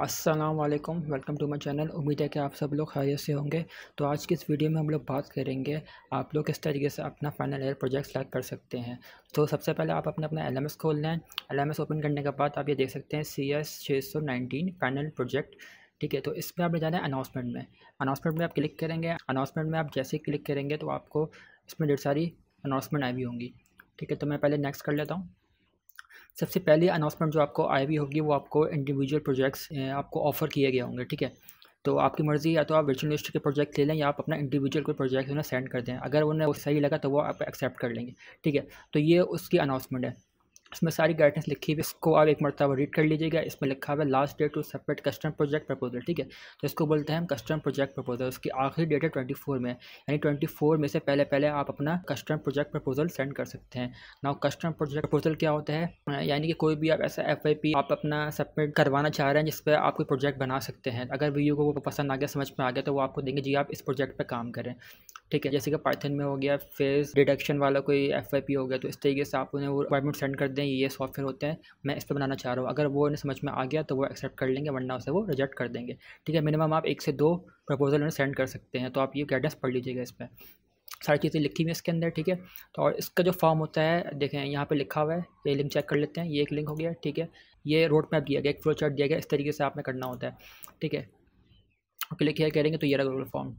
अस्सलाम वालेकुम welcome to my channel उम्मीद है कि आप सब लोग खैरियत से होंगे तो आज की इस वीडियो में हम लोग बात करेंगे आप लोग किस तरीके से अपना फाइनल ईयर प्रोजेक्ट सेलेक्ट कर सकते हैं तो सबसे पहले आप अपने अपना एल खोल लें एल ओपन करने के बाद आप ये देख सकते हैं सी एस छः सौ नाइनटीन फाइनल प्रोजेक्ट ठीक है तो इसमें आप जाना है अनाउंसमेंट में अनाउंसमेंट में आप क्लिक करेंगे अनाउंसमेंट में आप जैसे क्लिक करेंगे तो आपको इसमें ढेर सारी अनाउंसमेंट आई भी होंगी ठीक है तो मैं पहले नेक्स्ट कर लेता हूँ सबसे पहले अनाउंसमेंट जो आपको आई हुई होगी वो आपको इंडिविजुअल प्रोजेक्ट्स आपको ऑफर किए गए होंगे ठीक है तो आपकी मर्ज़ी या तो आप वर्चुअल यूनिवर्सिटी के प्रोजेक्ट ले लें या आप अपना इंडिविजुअल कोई प्रोजेक्ट उन्हें सेंड कर दें अगर उन्हें वो सही लगा तो वो आप एक्सेप्ट कर लेंगे ठीक है तो ये उसकी अनाउंसमेंट है इसमें सारी गाइडेंस लिखी हुई इसको आप एक मरतबा रीड कर लीजिएगा इसमें लिखा हुआ है last date to submit custom project proposal ठीक है तो इसको बोलते हैं हम कस्टम प्रोजेक्ट प्रपोजल उसकी आखिरी डेट है ट्वेंटी फोर में यानी ट्वेंटी फोर में से पहले पहले आप अपना कस्टम प्रोजेक्ट प्रपोजल सेंड कर सकते हैं ना कस्टम प्रोजेक्ट प्रपोजल क्या होता है यानी कि कोई भी आप ऐसा एफ आई पी आप अपना सबमिट करवाना चाह रहे हैं जिस पर आप कोई प्रोजेक्ट बना सकते हैं अगर वी को वो पसंद आ गया समझ में आ गया तो वो आपको देंगे जी आप इस प्रोजेक्ट पर काम करें ठीक है जैसे कि पाइथन में हो गया फेस डिडक्शन वाला कोई एफ आई पी हो गया तो इस तरीके से आप उन्हें वो रिक्वायरमेंट सेंड कर दें होते हैं ये ये सॉफ्टवेयर होते हैं मैं इस पर बनाना चाह रहा हूँ अगर वो उन्हें समझ में आ गया तो वो एक्सेप्ट कर लेंगे वरना उसे वो रिजेक्ट कर देंगे ठीक है मिनिमम आप एक से दो प्रपोजल उन्हें सेंड कर सकते हैं तो आप ये गाइडेंस पढ़ लीजिएगा इस पर सारी चीज़ें लिखी हुई है इसके अंदर ठीक है तो और इसका जो फॉर्म होता है देखें यहाँ पे लिखा हुआ है ये लिंक चेक कर लेते हैं ये एक लिंक हो गया ठीक है ये रोड मैप दिया गया एक फ्लो चार्ट दिया गया इस तरीके से आपने करना होता है ठीक है क्लिक किया करेंगे तो ये रहा गूगल फॉर्म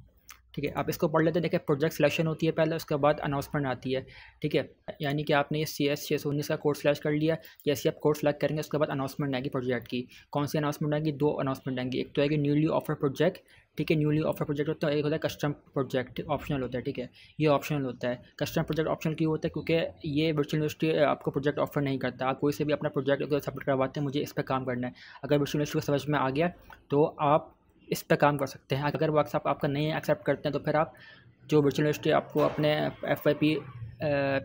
ठीक है आप इसको पढ़ लेते हैं देखिए प्रोजेक्ट सिलेक्शन होती है पहले उसके बाद अनाउंसमेंट आती है ठीक है यानी कि आपने ये सी एस छः सौ उन्नीस का कोर्स सिलेक्ट कर लिया जैसे आप कोर्स सिलेक्ट करेंगे उसके बाद अनाउंसमेंट आएगी प्रोजेक्ट की कौन सी अनाउंसमेंट आएगी दो अनाउंसमेंट आएंगी एक तो आएगी न्यूली ऑफर प्रोजेक्ट ठीक है न्यूली ऑफर प्रोजेक्ट होता है एक होता है कस्टम प्रोजेक्ट ऑप्शनल होता है ठीक है ये ऑप्शनल होता है कस्टम प्रोजेक्ट ऑप्शनल क्यों होता है क्योंकि ये वर्चुअल यूनिवर्सिटी आपको प्रोजेक्ट ऑफर नहीं करता आप कोई से भी अपना प्रोजेक्ट सबमिट करवाते हैं मुझे इस पर काम करना है अगर वर्चुअल यूनिवर्सिटी को समझ में आ गया तो आप इस पर काम कर सकते हैं अगर व्हाट्सअप आपका नहीं एक्सेप्ट करते हैं तो फिर आप जो वर्चुअल हिस्ट्री आपको अपने F I P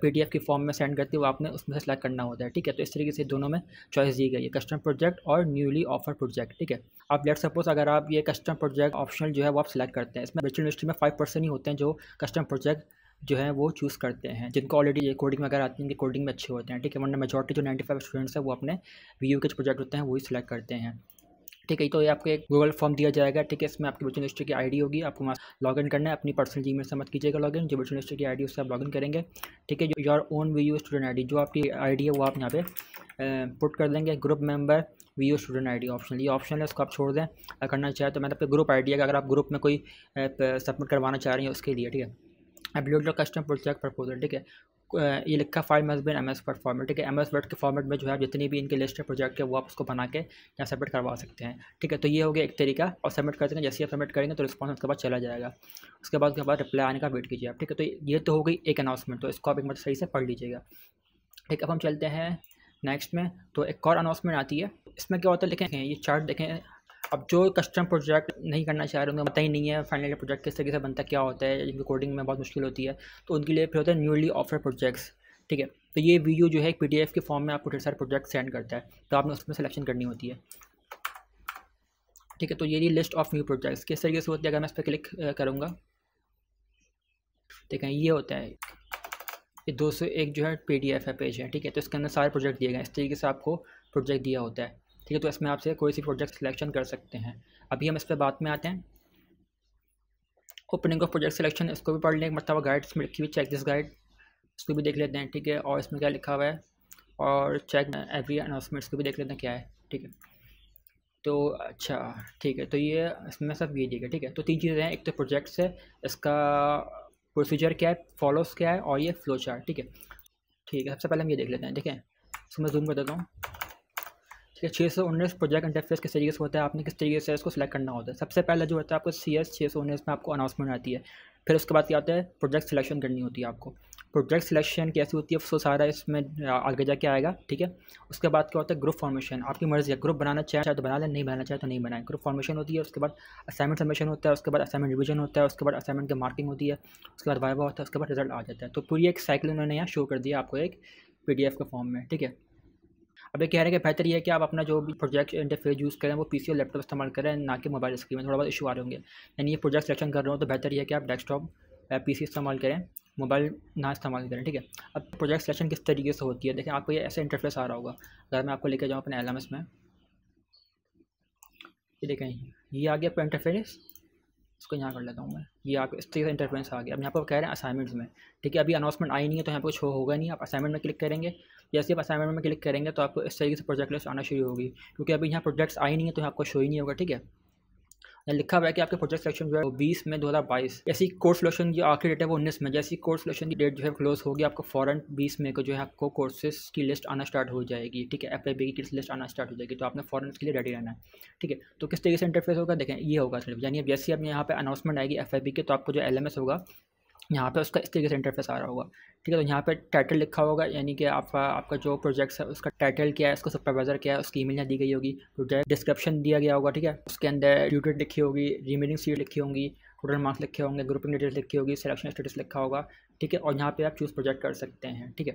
P F की फॉर्म में सेंड करती है वो आपने उसमें से सेलेक्ट करना होता है ठीक है तो इस तरीके से दोनों में चॉइस दी गई है कस्टम प्रोजेक्ट और न्यूली ऑफर प्रोजेक्ट ठीक है अब लेट सपोज अगर आप ये कस्टम प्रोजेक्ट ऑप्शनल जो है वो आप सेलेक्ट करते हैं इसमें वर्चुअल हिस्ट्री में फाइव परसेंट ही होते हैं जो कस्टम प्रोजेक्ट जो है वो चूज़ करते हैं जिनको ऑलरेडी ये कोडिंग वगैरह आती है कि कोडिंग में अच्छे होते हैं ठीक है वरना मेजॉरिटी जो नाइन्टी फाइव स्टूडेंट्स हैं वो अपने वी के जो प्रोजेक्ट होते हैं वही सेलेक्ट करते हैं ठीक है तो ये आपको एक गूगल फॉर्म दिया जाएगा ठीक है इसमें आपकी बच्चों यूनिवर्सिटी की आईडी होगी आपको वहाँ लॉग इन करना है अपनी पर्सनल जी मेल से मत कीजिएगा लॉग इन जो बच्चों यूनिवर्सिटी की आईडी उससे आप लॉग इन करेंगे ठीक है your own V U student ID जो आपकी आईडी है वो आप यहाँ पे पुट कर देंगे group member V U student I option ये ऑप्शन है उसको आप छोड़ दें अगर करना चाहें तो मैंने आपके ग्रुप आई है अगर आप ग्रुप में कोई सबमिट करवाना चाह रही हैं उसके लिए ठीक है अपलोड कस्टम प्रोजेक्ट प्रपोजल ठीक है ये लिखा file must be in M S word format ठीक है एम एस वर्ड के फॉर्मेट में जो है जितनी भी इनके लिस्ट है प्रोजेक्ट के वो आप उसको बना के यहाँ सबमिट करवा सकते हैं ठीक है तो ये हो गया एक तरीका और सबमिट कर देंगे जैसे आप सबमिट करेंगे तो रिस्पॉन्स उसके बाद चला जाएगा उसके बाद उसके बाद रिप्लाई आने का वेट कीजिए आप ठीक है तो ये तो हो गई एक अनाउंसमेंट तो इसको आप एक मतलब सही से पढ़ लीजिएगा ठीक अब हम चलते हैं नेक्स्ट में तो एक और अनाउंसमेंट आती है इसमें क्या होता है लिखें ये चार्ट देखें अब जो कस्टम प्रोजेक्ट नहीं करना चाह रहे उनको पता ही नहीं है फाइनल प्रोजेक्ट किस तरीके से बनता है क्या होता है जिनकी कोडिंग में बहुत मुश्किल होती है तो उनके लिए फिर होता है न्यूली ऑफर प्रोजेक्ट्स ठीक है तो ये वीडियो जो है एक पी के फॉर्म में आपको ढेर सारे प्रोजेक्ट सेंड करता है तो आपने उसमें सिलेक्शन करनी होती है ठीक है तो ये लिस्ट ऑफ न्यू प्रोजेक्ट्स किस तरीके से होती है अगर मैं इस पर क्लिक करूँगा ठीक है ये होता है ये दो सौ एक जो है पी है पेज है ठीक है तो इसके अंदर सारे प्रोजेक्ट दिए गए इस तरीके से आपको प्रोजेक्ट दिया होता है ठीक है तो इसमें आपसे कोई सी प्रोजेक्ट सिलेक्शन कर सकते हैं अभी हम इस पर बात में आते हैं ओपनिंग ऑफ प्रोजेक्ट सिलेक्शन इसको भी पढ़ लें एक मतलब गाइड्स में लिखी हुई चेक दिस गाइड इसको भी देख लेते हैं ठीक है और इसमें क्या लिखा हुआ है और चेक एवरी अनाउंसमेंट्स को भी देख लेते हैं क्या है ठीक है तो अच्छा ठीक है तो ये इसमें सब ये देगा ठीक है तो तीन चीज़ें हैं एक तो प्रोजेक्ट्स है इसका प्रोसीजर क्या है फॉलोस क्या है और ये फ्लो चार्ट ठीक है ठीक है सबसे पहले हम ये देख लेते हैं ठीक है इसको मैं जूम कर देता हूँ ठीक है छः सौ उन्नीस प्रोजेक्ट इंटरफेस किस तरीके से होता है आपने किस तरीके से इसको सिलेक्ट करना होता है सबसे पहले जो होता है आपको सी एस छः सौ उन्नीस में आपको अनाउंसमेंट आती है फिर उसके बाद क्या होता है प्रोजेक्ट सिलेक्शन करनी होती है आपको प्रोजेक्ट सिलेक्शन कैसी होती है सो सारा इसमें आगे जाके आएगा ठीक है उसके बाद क्या होता है ग्रुप फॉर्मेशन आपकी मर्ज़ी है ग्रुप बनाना चाहे तो बना लें नहीं बनाना चाहे तो नहीं बनाए ग्रुप फॉर्मेशन होती है उसके बाद असाइनमेंट सबमिशन होता है उसके बाद असाइनमेंट रिविजन होता है उसके बाद असाइनमेंट की मार्किंग होती है उसके बाद वाइवा होता है उसके बाद रिजल्ट आ जाता है तो पूरी एक साइकिल उन्होंने यहाँ शो कर दिया आपको एक पी के फॉर्म में ठीक है अब ये कह रहे हैं कि बेहतर ये है कि आप अपना जो भी प्रोजेक्ट इंटरफेस यूज़ करें वो पी सी और लैपटॉप इस्तेमाल करें ना कि मोबाइल स्क्रीन में थोड़ा बहुत इशू आ रहे होंगे यानी ये प्रोजेक्ट सिलेक्शन कर रहे हो तो बेहतर ये है कि आप डेस्कटॉप सी इस्तेमाल करें मोबाइल ना इस्तेमाल करें ठीक है अब प्रोजेक्ट सिलेक्शन किस तरीके से होती है देखें आपको ये ऐसा इंटरफेस आ रहा होगा अगर मैं आपको लेकर जाऊँ अपने एल में ये देखें ये आ गया आपका इंटरफेस उसको यहाँ कर लेता हूँ मैं ये आप इस तरीके से इंटरफेंस आ गया अब यहाँ पर कह रहे हैं असाइनमेंट्स में ठीक है अभी अनाउंसमेंट आई नहीं है तो यहाँ पर कुछ होगा नहीं आप असाइनमेंट में क्लिक करेंगे जैसे आप असाइनमेंट में क्लिक करेंगे तो आपको इस तरीके से प्रोजेक्ट लिस्ट आना शुरू होगी क्योंकि अभी यहाँ प्रोजेक्ट्स आई नहीं है तो आपको शो ही नहीं होगा ठीक है यहाँ लिखा हुआ है कि आपके प्रोजेक्ट सेक्शन जो है वो बीस में दो हज़ार बाईस ऐसी कोर्स सिलेक्शन की आखिरी डेट है वो उन्नीस में जैसी कोर्स सिलेक्शन की डेट जो है क्लोज होगी आपको फॉरन बीस में को जो है आपको कोर्सेस की लिस्ट आना स्टार्ट हो जाएगी ठीक है एफ e की लिस्ट आना स्टार्ट हो जाएगी तो आपने फॉरन के लिए रेडी रहना है ठीक है तो किस तरीके से इंटरफेस होगा देखें ये होगा सिर्फ यानी जैसे अपने यहाँ पे अनाउंसमेंट आएगी एफ के तो आपको जो एल होगा यहाँ पे उसका इस तरीके से इंटरफेस आ रहा होगा ठीक है तो यहाँ पे टाइटल लिखा होगा यानी कि आपका आपका जो प्रोजेक्ट है उसका टाइटल क्या है उसका सुपरवाइजर क्या है उसकी ईमेल यहाँ दी गई होगी प्रोजेक्ट डिस्क्रिप्शन दिया गया होगा ठीक है उसके अंदर ड्यूटेट लिखी होगी रिमेनिंग सीट लिखी होंगी टोटल मार्क्स लिखे होंगे ग्रुपिंग डिटेल्स लिखी होगी सिलेक्शन स्टेटस लिखा होगा ठीक है और यहाँ पे आप चूज़ प्रोजेक्ट कर सकते हैं ठीक है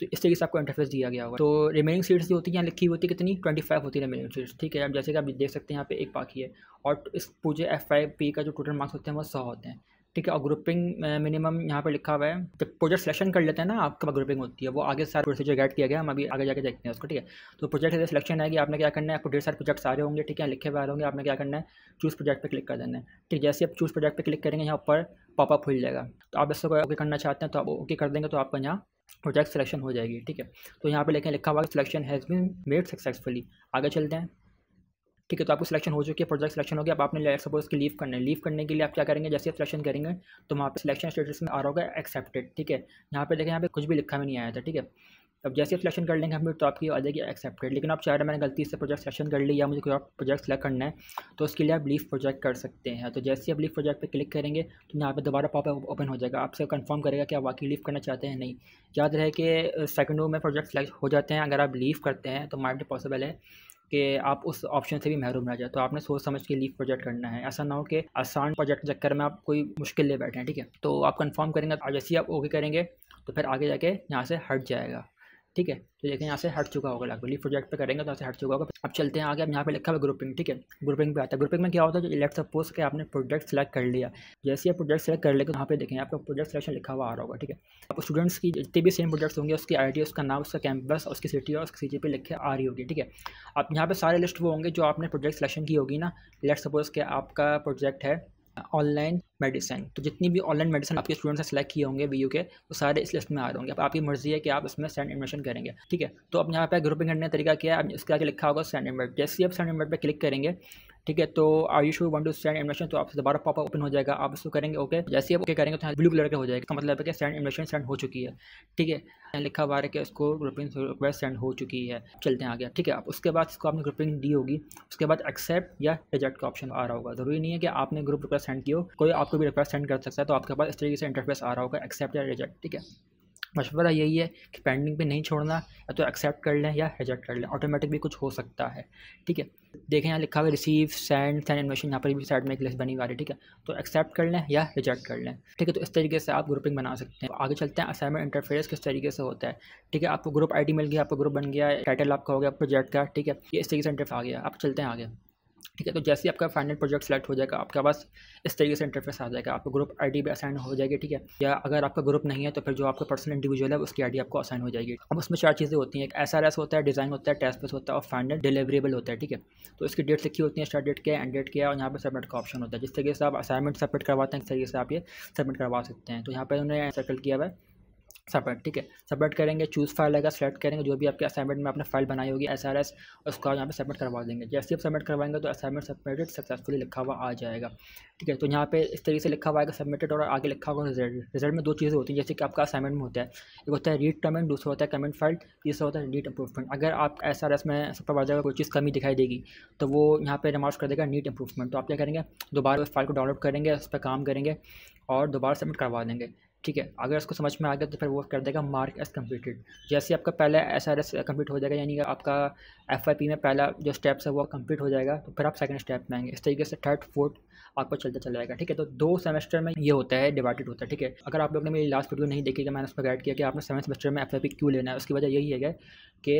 तो इस तरीके से आपको इंटरफेस दिया गया होगा तो रिमेनिंग सीट्स जो होती है यहाँ लिखी होती है कितनी ट्वेंटी फाइव होती है रिमेनिंग सीट्स ठीक है अब जैसे कि आप देख सकते हैं यहाँ पे एक बाकी है और इस पूरे एफ फाइव पी का जो टोटल मार्क्स होते हैं वो सौ होते हैं ठीक है और ग्रुपिंग मिनिमम यहाँ पे लिखा हुआ है तो प्रोजेक्ट सिलेक्शन कर लेते हैं ना आपके पास ग्रुपिंग होती है वो आगे सारे प्रोसीजर गाइड किया गया हम अभी आगे जाके देखते हैं उसको ठीक है तो प्रोजेक्ट से सिलेक्शन है कि आपने क्या करना है आपको डेढ़ सारे प्रोजेक्ट्स आ रहे होंगे ठीक है लिखे हुए आ रहे होंगे आपने क्या करना है चूज़ प्रोजेक्ट पर क्लिक कर देना है ठीक जैसे आप चूज़ प्रोजेक्ट पर क्लिक करेंगे यहाँ पर पॉपअप खुल जाएगा तो आप इसको ओके करना चाहते हैं तो आप ओके कर देंगे तो आपका यहाँ प्रोजेक्ट सिलेक्शन हो जाएगी ठीक है तो यहाँ पर लिखें लिखा हुआ selection has been made successfully आगे चलते हैं ठीक है तो आपको सिलेक्शन हो चुकी है प्रोजेक्ट सिलेक्शन हो गया अब आपने सपोज की लीव करना है लीव करने के लिए आप क्या करेंगे जैसे आप सिलेक्शन करेंगे तो वहाँ पर सिलेक्शन स्टेटस में आ रहा होगा एक्सेप्टेड ठीक है यहाँ पे देखें यहाँ पे कुछ भी लिखा भी नहीं आया था ठीक है अब जैसे आप सिलेक्शन कर लेंगे हम तो आपकी आ जाएगी एक्सेप्टेड लेकिन आप चाह रहे मैंने गलती से प्रोजेक्ट सिलेक्शन कर ली या मुझे कोई और प्रोजेक्ट सेलेक्ट करना है तो उसके लिए आप लीव प्रोजेक्ट कर सकते हैं तो जैसे आप लीव प्रोजेक्ट पे क्लिक करेंगे तो यहाँ पे दोबारा पॉप ओपन हो जाएगा आपसे कंफर्म करेगा कि आप वाकई लीव करना चाहते हैं नहीं याद रहे कि सेकंड में प्रोजेक्ट सेलेक्ट हो जाते हैं अगर आप लीव करते हैं तो माइट पॉसिबल है कि आप उस ऑप्शन से भी महरूम रह जाए तो आपने सोच समझ के लीव प्रोजेक्ट करना है ऐसा ना हो कि आसान प्रोजेक्ट चक्कर में आप कोई मुश्किल ले बैठे हैं ठीक है तो आप कंफर्म करेंगे जैसे ही आप ओके करेंगे तो फिर आगे जाके यहाँ से हट जाएगा ठीक है तो देखें यहाँ से हट चुका होगा लगभग लीफ प्रोजेक्ट पे करेंगे तो यहाँ से हट चुका होगा अब चलते हैं आगे अब यहाँ पे लिखा हुआ ग्रुपिंग ठीक है ग्रुपिंग पे आता है ग्रुपिंग में क्या होता है लेट सपोज के आपने प्रोजेक्ट सेलेक्ट कर लिया जैसे आप प्रोजेक्ट सेलेक्ट कर लेकर वहाँ तो यहाँ पे देखें आपका प्रोजेक्ट सिलेक्शन लिखा हुआ आ रहा होगा ठीक है आप स्टूडेंट्स की जितने भी सेम प्रोजेक्ट्स होंगे उसकी आई उसका नाम उसका कैंपस उसकी सिटी और उसकी सी जी लिखे आ रही होगी ठीक है अब यहाँ पर सारे लिस्ट वो होंगे जो आपने प्रोजेक्ट सिलेक्शन की होगी ना लेट सपोज के आपका प्रोजेक्ट है ऑनलाइन मेडिसिन तो जितनी भी ऑनलाइन मेडिसिन आपके स्टूडेंट्स ने सेलेक्ट किए होंगे वी के वो सारे इस लिस्ट में आ रहे होंगे अब आपकी मर्जी है कि आप इसमें सेंड एडमिशन करेंगे ठीक है तो अब यहाँ पे ग्रुपिंग करने का तरीका क्या है इसके आगे लिखा होगा सेंड एडमिट जैसे ही आप सेंड एडमिट पर क्लिक करेंगे ठीक है तो I you sure one to send intimation तो आपसे दोबारा पॉपअप ओपन हो जाएगा आप उसको करेंगे ओके जैसे आप ओके करेंगे तो ब्लू कलर का हो जाएगा मतलब है कि सेंड इमेशन सेंड हो चुकी है ठीक है लिखा हुआ है कि उसको ग्रुपिंग रिक्वेस्ट सेंड हो चुकी है चलते हैं आगे ठीक है आप उसके बाद इसको आपने ग्रुपिंग दी होगी उसके बाद एक्सेप्ट या रिजेक्ट का ऑप्शन आ रहा होगा जरूरी नहीं है कि आपने ग्रुप रिक्वेस्ट सेंड की हो कोई आपको भी रिक्वेस्ट सेंड कर सकता है तो आपके पास इस तरीके से इंटरफेस आ रहा होगा एक्सेप्ट या रिजेक्ट ठीक है मशवरा यही है कि पेंडिंग पे नहीं छोड़ना या तो एक्सेप्ट कर लें या रिजेक्ट कर लें ऑटोमेटिक भी कुछ हो सकता है ठीक है देखें यहाँ लिखा हुआ रिसीव सेंड सेंड इन्वेशन यहाँ पर भी साइड में एक लिस्ट बनी हुआ है ठीक है तो एक्सेप्ट कर लें या रिजेक्ट कर लें ठीक है तो इस तरीके से आप ग्रुपिंग बना सकते हैं आगे चलते हैं असाइनमेंट इंटरफेस किस तरीके से होता है ठीक है आपको ग्रुप आईडी मिल गया आपको ग्रुप बन गया टाइटल आपका हो गया प्रोजेक्ट का ठीक है ये इस तरीके से इंटरफेयर आ गया आप चलते हैं आगे ठीक है तो जैसे ही आपका फाइनल प्रोजेक्ट सेलेक्ट हो जाएगा आपके पास इस तरीके से इंटरफेस आ जाएगा आपको ग्रुप आईडी भी असाइन हो जाएगी ठीक है या अगर आपका ग्रुप नहीं है तो फिर जो आपका पर्सनल इंडिविजुअल है उसकी आईडी आपको असाइन हो जाएगी अब उसमें चार चीज़ें होती हैं एक एस होता है डिज़ाइन होता है टेस्ट बेस होता है और फाइनल डिलीवरेबल होता है ठीक है तो इसकी डेट लिखी होती है स्टार्ट डेट क्या है एंड डेट क्या है और यहाँ पर सबमिट का ऑप्शन होता है जिस तरीके से आप असाइनमेंट सबमिट करवाते हैं इस तरीके से आप ये सबमिट करवा सकते हैं तो यहाँ पर उन्होंने सर्कल किया हुआ है सबमिट ठीक है सबमिट करेंगे चूज़ फाइल आएगा सेलेक्ट करेंगे जो भी आपके असाइनमेंट में आपने फाइल बनाई होगी एस आर एस उसको यहाँ पे सबमिट करवा देंगे जैसे आप सबमिट करवाएंगे तो असाइनमेंट सबमिटेड सक्सेसफुली लिखा हुआ आ जाएगा ठीक है तो यहाँ पे इस तरीके से लिखा हुआ आएगा सबमिटेड और आगे लिखा हुआ रिजल्ट रिजल्ट में दो चीज़ें होती हैं जैसे कि आपका असाइनमेंट में होता है एक होता है रीड कमेंट दूसरा होता है कमेंट फाइल तीसरा होता है नीट इंप्रूवमेंट अगर आप एस आर एस में सुपरवाइजर का कोई चीज़ कमी दिखाई देगी तो वो यहाँ पर रिमार्क कर देगा नीट इंप्रूवमेंट तो आप क्या करेंगे दोबारा उस फाइल को डाउनलोड करेंगे उस पर काम करेंगे और दोबारा सबमिट करवा देंगे ठीक है अगर इसको समझ में आ गया तो फिर वो कर देगा मार्क एस कम्प्लीटेड जैसे आपका पहला एस आर एस कम्प्लीट हो जाएगा यानी कि आपका एफ आई पी में पहला जो स्टेप्स है वो कम्प्लीट हो जाएगा तो फिर आप सेकंड स्टेप में आएंगे इस तरीके से थर्ड फोर्थ आपको चलता चला जाएगा ठीक है तो दो सेमेस्टर में ये होता है डिवाइडेड होता है ठीक है अगर आप लोग ने मेरी लास्ट वीडियो नहीं देखी तो मैंने उसको गाइड किया कि आपने सेवन सेमेस्टर में एफ आई पी क्यों लेना है उसकी वजह यही है कि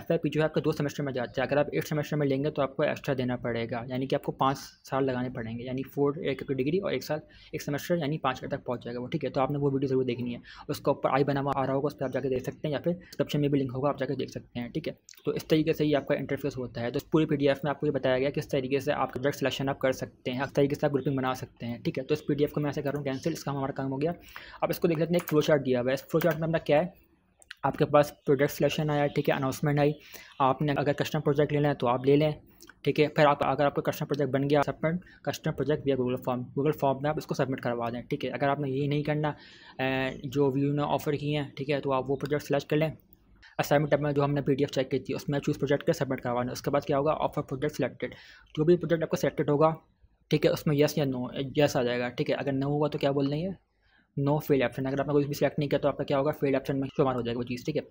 एफ आई पी जो है आपका दो सेमेस्टर में जाता है अगर आप एट सेमेस्टर में लेंगे तो आपको एक्स्ट्रा देना पड़ेगा यानी कि आपको पाँच साल लगाने पड़ेंगे यानी फोर एक डिग्री और एक साल एक सेमेस्टर यानी पाँच साल तक पहुँच जाएगा वो ठीक है तो आपने वो वीडियो ज़रूर देखनी है उसका ऊपर आई बना हुआ आ रहा होगा उस पर आप जाकर देख सकते हैं या फिर डिस्क्रिप्शन में भी लिंक होगा आप जाकर देख सकते हैं ठीक है तो इस तरीके से ही आपका इंटरफेस होता है तो पूरी पी में आपको ये बताया गया किस तरीके से आप प्रोजेक्ट सिलेक्शन आप कर सकते हैं किस तरीके से आप ग्रुपिंग बना सकते हैं ठीक है तो इस पी को मैं ऐसे कर रहा हूँ कैंसिल इसका हमारा काम हो गया अब इसको देख लेते हैं एक फ्लो चार्ट दिया हुआ है इस फ्लो चार्ट में अपना क्या है आपके पास प्रोजेक्ट सिलेक्शन आया ठीक है अनाउंसमेंट आई आपने अगर कस्टम प्रोजेक्ट लेना है तो आप ले लें ठीक है फिर आप अगर आपका कस्टमर प्रोजेक्ट बन गया सबमिट कस्टमर प्रोजेक्ट या गूगल फॉर्म गूगल फॉर्म में आप इसको सबमिट करवा दें ठीक है अगर आपने यही नहीं करना जो व्यू ने ऑफर किए हैं ठीक है तो आप वो प्रोजेक्ट सेलेक्ट कर लें असाइनमेंट में जो हमने पीडीएफ चेक की थी उसमें चूज़ प्रोजेक्ट के सबमिट दें उसके बाद क्या होगा ऑफर प्रोजेक्ट सेलेक्टेड जो भी प्रोजेक्ट आपका सेलेक्टेड होगा ठीक है उसमें यस या नो यस आ जाएगा ठीक है अगर नो होगा तो क्या बोलना है नो फेल्ड ऑप्शन अगर आपने कोई भी सिलेक्ट नहीं किया तो आपका क्या होगा फेल्ड ऑप्शन में शुमार हो जाएगा वो चीज़ ठीक है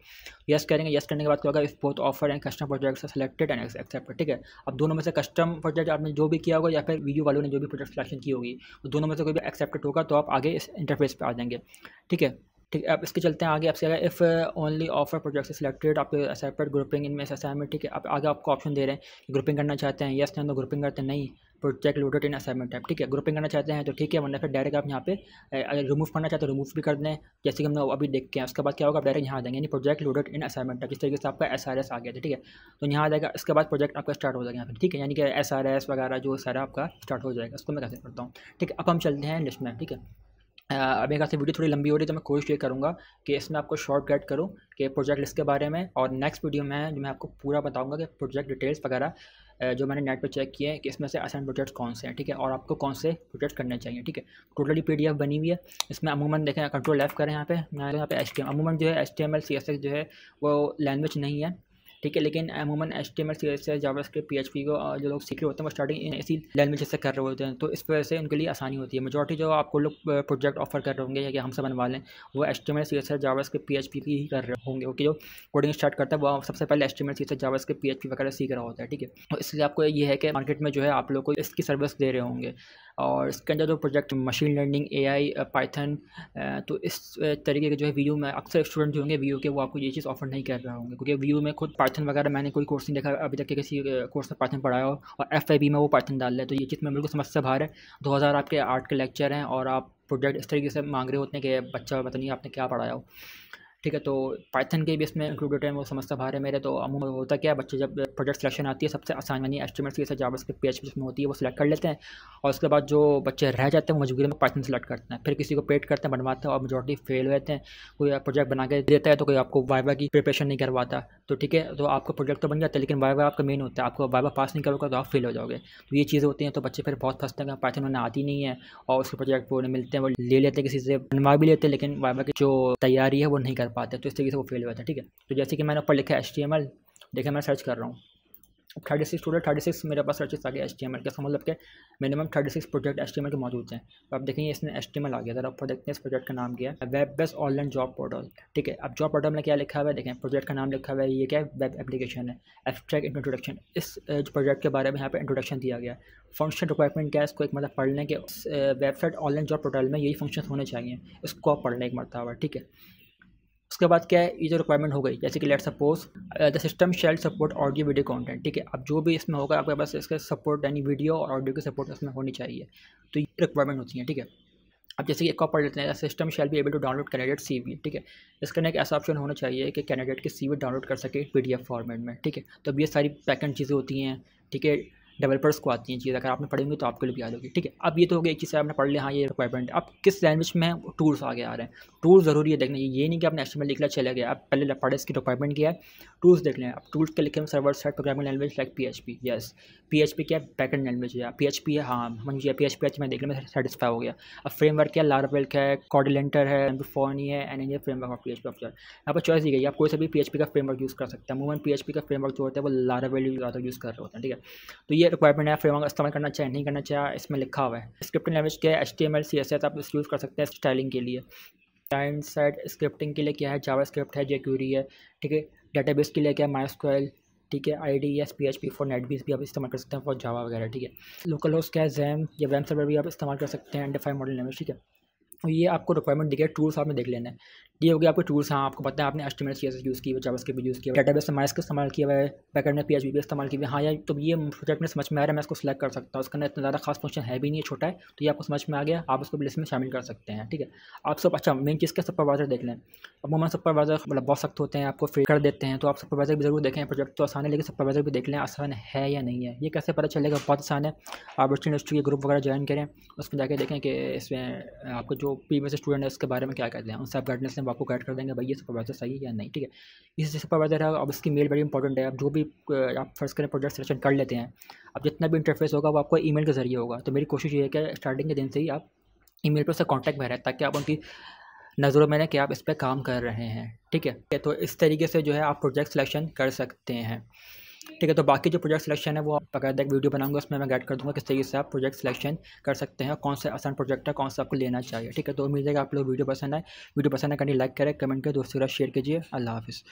यस करेंगे यस करने के बाद क्या होगा if both offer and custom project selected and accepted ठीक है अब दोनों में से कस्टम प्रोजेक्ट आपने जो भी किया होगा या फिर वीडियो वालों ने जो भी प्रोजेक्ट सिलेक्शन की होगी दोनों में से कोई भी एक्सेप्टेड होगा तो आप आगे इस इंटरफेस पर आ जाएंगे ठीक है ठीक है अब इसके चलते हैं आगे आपसे अगर if only offer project selected आपके सेपरेट ग्रुपिंग इनमें से असाइनमेंट ठीक है आप आगे आपको ऑप्शन दे रहे हैं ग्रुपिंग करना चाहते हैं यस नहीं तो ग्रुपिंग करते नहीं प्रोजेक्ट लोडेड इन असाइनमेंट है ठीक है ग्रुपिंग करना चाहते हैं तो ठीक है वरना फिर डायरेक्ट आप यहाँ पे अगर रिमूव करना चाहते तो रिमूव भी कर दें जैसे कि हमने अभी देख के हैं उसके बाद क्या होगा आप डायरेक्ट यहाँ आ जाएंगे यानी प्रोजेक्ट लोडेड इन असाइनमेंट है इस तरीके से आपका एस आ गया था ठीक है तो यहाँ आ जाएगा इसके बाद प्रोजेक्ट आपका स्टार्ट हो जाएगा यहाँ पर ठीक है यानी कि एस आर एस वगैरह जो सारा आपका स्टार्ट हो जाएगा उसको मैं कैसे करता हूँ ठीक है अब हम चलते हैं लिस्ट में ठीक है अब एक वीडियो थोड़ी लंबी हो रही है तो मैं कोशिश ये करूँगा कि इसमें आपको शॉर्ट कट करूँ कि प्रोजेक्ट लिस्ट के बारे में और नेक्स्ट वीडियो में जो मैं आपको पूरा बताऊँगा कि प्रोजेक्ट डिटेल्स वगैरह जो मैंने नेट पर चेक किए हैं कि इसमें से असाइन प्रोजेक्ट्स कौन से हैं ठीक है और आपको कौन से प्रोजेक्ट करने चाहिए ठीक है टोटली पी बनी हुई है इसमें अमूमन देखें कंट्रोल लेफ्ट करें यहाँ पे यहाँ पे एच टी अमूमन जो है H T M L C S S जो है वो लैंग्वेज नहीं है ठीक है लेकिन अमूमन एच टी एम एल से JavaScript P H P को जो लोग सीख रहे होते हैं वो स्टार्टिंग इसी लैंग्वेज से कर रहे होते हैं तो इस वजह से उनके लिए आसानी होती है मेजॉरिटी जो आपको लोग प्रोजेक्ट ऑफर कर रहे होंगे या कि हमसे बनवा लें वो H T M L C S JavaScript P H P की ही कर रहे होंगे ओके जो कोडिंग स्टार्ट करता है वो सबसे पहले H T M L C S JavaScript P H P वगैरह सीख रहा होता है ठीक है और तो इसलिए आपको ये है कि मार्केट में जो है आप लोग को इसकी सर्विस दे रहे होंगे और इसके अंदर जो project machine learning A I Python तो इस तरीके के जो है वी में अक्सर स्टूडेंट जो होंगे वी के वो आपको ये चीज़ ऑफर नहीं कर रहा होंगे क्योंकि वी में खुद पाइथन वगैरह मैंने कोई कोर्स नहीं देखा अभी तक के किसी कोर्स में पाइथन पढ़ाया हो और एफ में वो पाइथन डाल रहे तो ये चीज़ में बिल्कुल समझ से बाहर है दो आपके आर्ट के लेक्चर हैं और आप प्रोजेक्ट इस तरीके से मांग रहे होते हैं कि बच्चा पता नहीं आपने क्या पढ़ाया हो ठीक है तो पाइथन के भी इसमें इंक्लूडेड है वो समझता तो भारे है मेरे तो अमूमन होता क्या बच्चे जब प्रोजेक्ट सिलेक्शन आती है सबसे आसान यानी एस्टिमेट्स की पी एच पी जिसमें होती है वो सिलेक्ट कर लेते हैं और उसके बाद जो बच्चे रह जाते हैं वो मजबूरी में पाइथन सेलेक्ट करते हैं फिर किसी को पेड करते हैं बनवाते हैं और मेजोरिटी फेल हो जाते हैं कोई प्रोजेक्ट बना के देता है तो कोई आपको वाइवा की प्रिपरेशन नहीं करवाता तो ठीक है तो आपका प्रोजेक्ट तो बन जाता है तो लेकिन वाइवा आपका मेन होता है आपको वाइवा पास नहीं करोगे तो आप फेल हो जाओगे तो ये चीज़ें होती हैं तो बच्चे फिर बहुत फंसते हैं पाइथन उन्हें आती नहीं है और उसके प्रोजेक्ट वो मिलते हैं वो ले लेते हैं किसी से बनवा भी लेते हैं लेकिन वाइवा की जो तैयारी है वो नहीं कर पाते तो इस तरीके से वो फेल हो जाता है ठीक है तो जैसे कि मैंने ऊपर लिखा है एच टी एम एल देखिए मैं सर्च कर रहा हूँ अब thirty six total thirty six मेरे पास सर्चेस आ गए एच टी एम एल का मतलब के minimum thirty six project H T M L के मौजूद हैं तो आप देखेंगे इसने एच टी एम एल आ गया जरा ऊपर देखते हैं इस प्रोजेक्ट का नाम किया है web base online job portal ठीक है अब जॉब पोर्टल में क्या लिखा हुआ है देखें प्रोजेक्ट का नाम लिखा हुआ है ये क्या वेब एप्लीकेशन है एब्स्ट्रैक्ट इंट्रोडक्शन इस प्रोजेक्ट के बारे में यहाँ पर इंट्रोडक्शन दिया गया फंक्शन रिक्वायरमेंट क्या है इसको एक मतलब पढ़ने के वेबसाइट ऑनलाइन जॉब पोर्टल में यही फंक्शन होने चाहिए इसको आप पढ़ने एक मरता हुआ ठीक है उसके बाद क्या है ये जो रिक्वायरमेंट हो गई जैसे कि let suppose the system shall support audio video content ठीक है अब जो भी इसमें होगा आपके पास इसका सपोर्ट यानी वीडियो और ऑडियो की सपोर्ट इसमें होनी चाहिए तो ये रिक्वायरमेंट होती है ठीक है अब जैसे कि एक पढ़ लेते हैं सिस्टम शेल भी able to download candidate C V ठीक है इसके लिए एक ऐसा ऑप्शन होना चाहिए कि कैंडिडेट की वी डाउनलोड कर सके पी डी एफ फॉर्मेट में ठीक है तो अब ये सारी पैकेंड चीज़ें होती हैं ठीक है डेवलपर्स को आती हैं चीज़ अगर आपने पढ़ेंगे तो आपके लिए भी याद होगी ठीक है अब ये तो हो गया एक चीज़ आपने पढ़ लिया हाँ ये रिक्वायरमेंट अब किस लैंग्वेज में टूल्स आगे आ रहे हैं टूल्स ज़रूरी है देखने ये नहीं कि आपने एच लिख लिया चले गया आप पहले पढ़े इसकी रिक्वायरमेंट क्या है टूल्स देख लें आप टूल्स के लिखे हैं server set programming language like P H P yes P H P क्या है बैकेंड लैंग्वेज है पी एच पी है हाँ मन हाँ जी पी एच पी एच मैं देख लें सेटिसफाई हो गया अब फ्रेमवर्क क्या लारावेल का है कॉर्डिलेंटर है फोनी है एन and framework of P H P option यहाँ पर चॉइस दी गई आप कोई सभी पी एच पी का फ्रेमवर्क यूज़ कर सकते हैं मूवन पी एच पी का फ्रेमवर्क जो होता है वो लारावेल ज़्यादा यूज़ कर रहे होते हैं ठीक है तो ये रिक्वायरमेंट है फ्रेमवर्क इस्तेमाल करना चाहिए नहीं करना चाहिए इसमें लिखा हुआ है स्क्रिप्टिंग लैंग्वेज क्या है H T M L C S S आप यूज़ कर सकते हैं स्टाइलिंग के लिए क्लाइंट साइड स्क्रिप्टिंग के लिए क्या है जावा स्क्रिप्ट है जे है ठीक है बेस के लिए क्या है माइस्क्वेल ठीक है I D S P H P for NetBeans भी आप इस्तेमाल कर सकते हैं फॉर जावा वगैरह ठीक है लोकल होस्ट क्या है जैम या वैम सर्वर भी आप इस्तेमाल कर सकते हैं एंड फाइव मॉडल लैंग्वेज ठीक है तो ये आपको रिक्वायरमेंट दिखे टूल्स आपने देख लेना है ये हो गया आपके टूल्स हाँ आपको पता है आपने एस्टिमेट सी यूज़ किया जब के भी यूज़ किया डाटाबेस हमारे का इस्तेमाल किया हुआ है बैकेट ने पी एच बी इस्तेमाल किया हाँ या तो ये प्रोजेक्ट में समझ में आ रहा है मैं इसको सिलेक्ट कर सकता हूँ उसका अंदर इतना ज़्यादा खास फंक्शन है भी नहीं छोटा है तो ये आपको समझ में आ गया आप उसको लिस्ट में शामिल कर सकते हैं ठीक है आप सब अच्छा मेन चीज़ का सुपरवाइजर देख लें अमूमन सुपरवाइजर मतलब बहुत सख्त होते हैं आपको फ्री कर देते हैं तो आप सुपरवाइजर भी जरूर देखें प्रोजेक्ट तो आसान है लेकिन सुपरवाइजर भी देख लें आसान है या नहीं है ये कैसे पता चलेगा बहुत आसान है आप वर्चुअल इंडस्ट्री के ग्रुप वगैरह ज्वाइन करें उसमें जाकर देखें कि इसमें आपको जो प्रीवियस स्टूडेंट है उसके बारे में क्या कहते हैं उनसे आप गाइडेंस आपको गाइड कर देंगे भाई ये सुपरवाइजर सही है या नहीं ठीक है इस सुपरवाइजर है अब इसकी मेल बड़ी इंपॉर्टेंट है आप जो भी आप फर्स्ट करें प्रोजेक्ट सिलेक्शन कर लेते हैं अब जितना भी इंटरफेस होगा वो आपको ई के जरिए होगा तो मेरी कोशिश ये है कि स्टार्टिंग के दिन से ही आप ई मेल पर उससे कॉन्टैक्ट में रहें ताकि आप उनकी नज़रों में कि आप इस पर काम कर रहे हैं ठीक है तो इस तरीके से जो है आप प्रोजेक्ट सिलेक्शन कर सकते हैं ठीक है तो बाकी जो प्रोजेक्ट सिलेक्शन है वो आप बकायदा एक वीडियो बनाऊंगा उसमें मैं गाइड कर दूंगा किस तरीके से आप प्रोजेक्ट सिलेक्शन कर सकते हैं कौन सा आसान प्रोजेक्ट है कौन सा आपको लेना चाहिए ठीक है तो उम्मीद है आप लोग वीडियो पसंद है वीडियो पसंद है कहीं लाइक करें कमेंट करें दोस्तों के साथ शेयर कीजिए अल्लाह हाफिज़